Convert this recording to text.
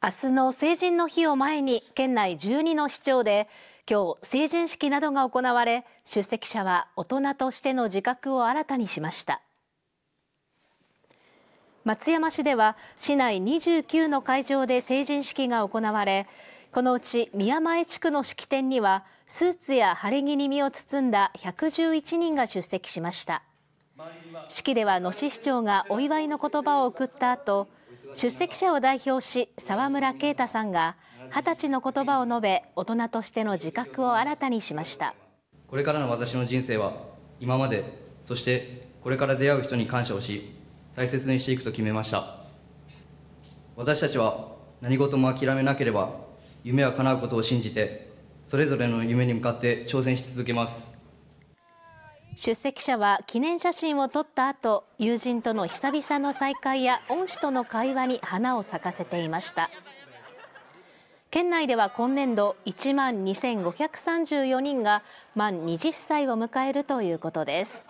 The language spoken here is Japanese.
明日の成人の日を前に県内12の市長で今日成人式などが行われ出席者は大人としての自覚を新たにしました松山市では市内29の会場で成人式が行われこのうち宮前地区の式典にはスーツや晴れ着に身を包んだ111人が出席しました式では野市市長がお祝いの言葉を送った後出席者を代表し沢村啓太さんが二十歳の言葉を述べ大人としての自覚を新たにしましたこれからの私の人生は今までそしてこれから出会う人に感謝をし大切にしていくと決めました私たちは何事も諦めなければ夢は叶うことを信じてそれぞれの夢に向かって挑戦し続けます出席者は記念写真を撮った後友人との久々の再会や恩師との会話に花を咲かせていました県内では今年度1万2534人が満20歳を迎えるということです。